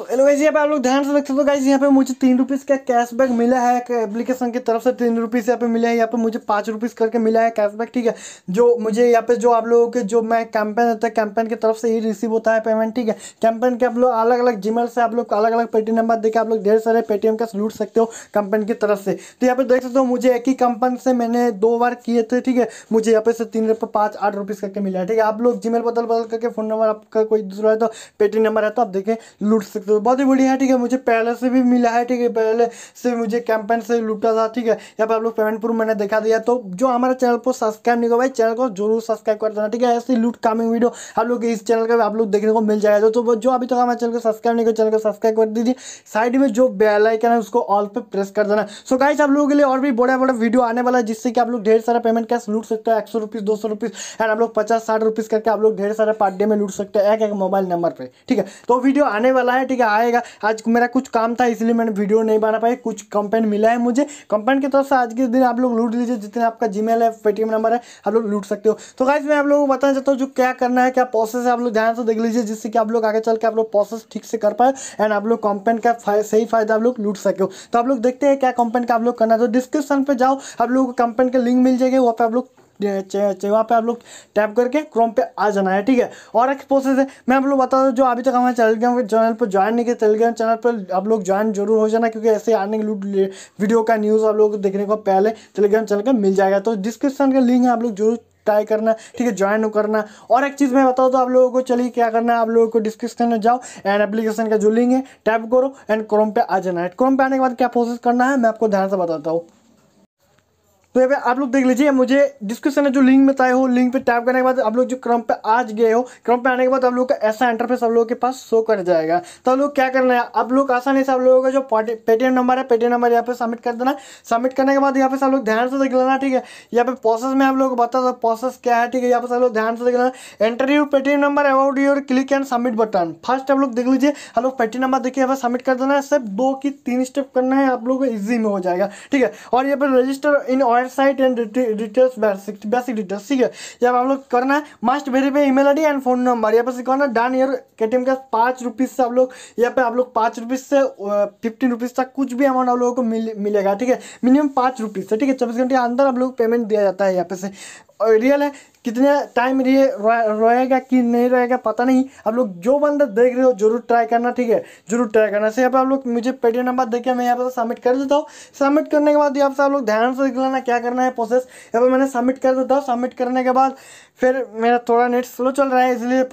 सो so, एलोगाइज यहाँ पे आप लोग ध्यान से रखते हो गाइज यहाँ पे मुझे तीन रुपीज़ का कैशबैक मिला है एप्लीकेशन की तरफ से तीन रुपीज़ यहाँ पे मिला है यहाँ पे मुझे पाँच रुपीज़ करके मिला है कैशबैक ठीक है जो मुझे यहाँ पे जो आप लोगों के जो मैं कैंपेन होता है कैंपेन की तरफ से ही रिसीव होता है पेमेंट ठीक है कैंपेन के आप लोग अलग अलग जीमेल से आप लोग अलग अलग पेटीएम नंबर देकर आप लोग ढेर सारे पेटीएम का लूट सकते हो कंपनी की तरफ से तो यहाँ पे देख सकते हो मुझे एक ही कंपन से मैंने दो बार किए थे ठीक है मुझे यहाँ पे से तीन रुपये पाँच आठ रुपीज़ करके मिला है ठीक है आप लोग जीमेल बदल बदल करके फ़ोन नंबर आपका कोई दूसरा है तो पेटीएम नंबर है तो आप देखें लूट सकते सकते तो बहुत ही बढ़िया है ठीक है मुझे पहले से भी मिला है ठीक है पहले से मुझे कैंपेन से लुटा था ठीक है यहाँ पर आप लोग पेमेंट प्रूफ मैंने दिखा दिया तो जो हमारे चैनल को सब्सक्राइब नहीं करो भाई चैनल को जरूर सब्सक्राइब कर देना ठीक है ऐसी लूट कामिंग वीडियो आप लोग इस चैनल का आप लोग देखने को मिल जाएगा तो जो अभी तक हमारे चैनल को सब्सक्राइब नहीं करो चैनल को सब्सक्राइब कर दीजिए साइड में जो बेलाइकन है उसको ऑल पर प्रेस कर देना सो गाइस आप लोगों के लिए और भी बड़ा बड़ा वीडियो आने वाला है जिससे कि आप लोग ढेर सारा पेमेंट कैश लूट सकते हो एक सौ रुपीज़ दो सौ रुपीस एंड आप लोग पचास साठ रुपीज़ करके आप लोग ढेर सारा पर डे में लूट सकते हैं एक एक मोबाइल नंबर पर ठीक है तो वीडियो आने वाला है ठीक है आएगा आज मेरा कुछ काम था इसलिए मैंने वीडियो नहीं बना पाई कुछ कंप्लेन मिला है मुझे कंप्लेन की तरफ से आज के दिन आप लोग लूट लीजिए जितने आपका जी है पेटीएम नंबर है आप लोग लूट सकते हो तो गाइज मैं आप लोगों को बताना चाहता हूँ जो क्या करना है क्या प्रोसेस है आप लोग ध्यान से देख लीजिए जिससे कि आप लोग आगे चल के आप लोग प्रोसेस ठीक से कर पाए एंड आप लोग कंप्लेन का सही फायदा आप लोग लूट सके हो तो आप लोग देखते हैं क्या कंप्लेन का आप लोग करना है तो डिस्क्रिप्शन पर जाओ आप लोगों को कंप्लेन का लिंक मिल जाएगा वहाँ पर आप लोग सेवा पे आप लोग टैप करके क्रोम पे आ जाना है ठीक है और एक प्रोसेस है मैं आप लोग बता दूँ जो अभी तक हमारे टेलीग्राम चैनल पर ज्वाइन नहीं किया टेलीग्राम चैनल पर आप लोग ज्वाइन जरूर हो जाना क्योंकि ऐसे आने वीडियो का न्यूज़ आप लोग को देखने को पहले टेलीग्राम चैनल का मिल जाएगा तो डिस्क्रिप्शन का लिंक है आप लोग जरूर ट्राई करना ठीक है ज्वाइन करना और एक चीज़ मैं बताऊँ तो आप लोगों को चलिए क्या करना है आप लोगों को डिस्क्रिप्शन में जाओ एंड एप्लीकेशन का जो लिंक है टैप करो एंड क्रोम पे आ जाना है क्रोम पे आने के बाद क्या प्रोसेस करना है मैं आपको ध्यान से बताता हूँ तो यहाँ पे आप लोग देख लीजिए मुझे डिस्क्रिप्शन में जो लिंक बताए हो लिंक पे टैप करने के बाद आप लोग जो क्रम पे आज गए हो क्रम पे आने के बाद आप लोग का ऐसा इंटरफेस आप लोगों के पास शो कर जाएगा तो आप लोग क्या करना है आप लोग आसानी से आप लोगों का जो पेटीएम नंबर है पेटीएम नंबर यहाँ पे सबमिट कर देना सबमिट करने के बाद यहाँ पे सब लोग ध्यान से देख लेना ठीक है यहाँ पे प्रोसेस में आप लोग बता दो प्रोसेस क्या है ठीक है यहाँ पे आप लोग ध्यान से देख लेना enter your Paytm number about your click and submit button first आप लोग देख लीजिए आप लोग पेटीएम नंबर देखिए यहाँ पर सबमिट कर देना है सिर्फ दो की तीन स्टेप करना है आप लोग को ईजी में हो जाएगा ठीक है और यहाँ पे register in oil provide site and details basic basic details ठीक है जब आप लोग करना है must verify email ID and phone number यहाँ पर से करना डन ईयर के टी एम का पाँच रुपीज़ से आप लोग यहाँ पे आप लोग पाँच रुपीज़ से फिफ्टीन रुपीज़ तक कुछ भी अमाउंट आप लोगों को मिल मिलेगा ठीक है मिनिमम पाँच रुपीज़ से ठीक है चौबीस घंटे के अंदर आप लोग पेमेंट दिया जाता है यहाँ पे से और रियल है कितने टाइम रिए रहेगा कि नहीं रहेगा पता नहीं आप लोग जो बंदा देख रहे हो जरूर ट्राई करना ठीक है जरूर ट्राई करना से यहाँ पर आप लोग मुझे पेटीएम नंबर देखे मैं यहाँ पर सबमिट तो कर देता हूँ सबमिट करने के बाद यहाँ पर आप लोग ध्यान से देख लेना क्या करना है प्रोसेस यहाँ पर मैंने सबमिट कर देता हूँ सबमिट करने के बाद फिर मेरा थोड़ा नेट स्लो चल रहा है इसलिए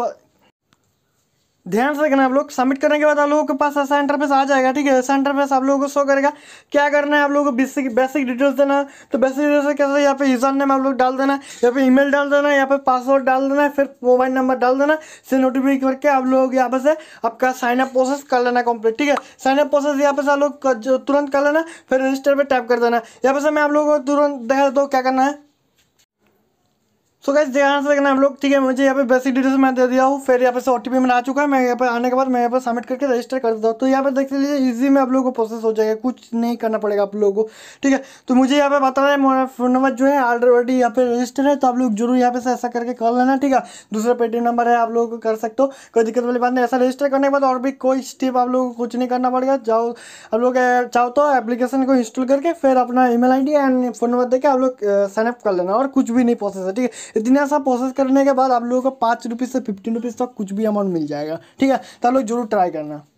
ध्यान से देखना आप लोग सबमिट करने के बाद आप लोगों के पास ऐसा इंटरफेस आ जाएगा ठीक है ऐसा इंटरफेस आप लोगों को शो करेगा क्या करना है आप लोगों को बेसिक बेसिक डिटेल्स देना तो बेसिक डिटेल्स कैसे यहाँ पे यूजर नेम आप लोग डाल देना या फिर ईमेल डाल देना या फिर पासवर्ड डाल देना फिर मोबाइल नंबर डाल देना से नोटिफिक करके आप लोग यहाँ पे से आपका साइन अप प्रोसेस कर लेना कम्प्लीट ठीक है साइन अप प्रोसेस यहाँ पे से आप लोग तुरंत कर लेना फिर रजिस्टर पर टाइप कर देना यहाँ पे से मैं आप लोगों को तुरंत देखा हूँ तो क्या करना है सो गैस ध्यान से देखना हम लोग ठीक है मुझे यहाँ पे बेसिक डिटेल्स मैं दे दिया हूँ फिर यहाँ पे से ओ टी पी आ चुका है मैं यहाँ पे आने के बाद मैं यहाँ पे सबमिट करके रजिस्टर कर देता हूँ तो यहाँ पे देख लीजिए इजी में आप लोगों को प्रोसेस हो जाएगा कुछ नहीं करना पड़ेगा आप लोगों को ठीक है तो मुझे यहाँ पे बता रहे है मेरा फोन नंबर जो है ऑलरेडी यहाँ पे रजिस्टर है तो आप लोग जरूर यहाँ पे से ऐसा करके कर लेना ठीक है दूसरा पेटीएम नंबर है आप लोगों को कर सकते हो कोई दिक्कत वाली बात नहीं ऐसा रजिस्टर करने के बाद और भी कोई स्टेप आप लोगों को कुछ नहीं करना पड़ेगा जाओ आप लोग चाहो तो एप्लीकेशन को इंस्टॉल करके फिर अपना email and phone number देकर आप लोग साइनअप कर लेना और कुछ भी नहीं प्रोसेस है ठीक है इतना सा प्रोसेस करने के बाद आप लोगों को पाँच रुपीज़ से फिफ्टीन रुपीज़ तक कुछ भी अमाउंट मिल जाएगा ठीक है तो आप लोग जरूर ट्राई करना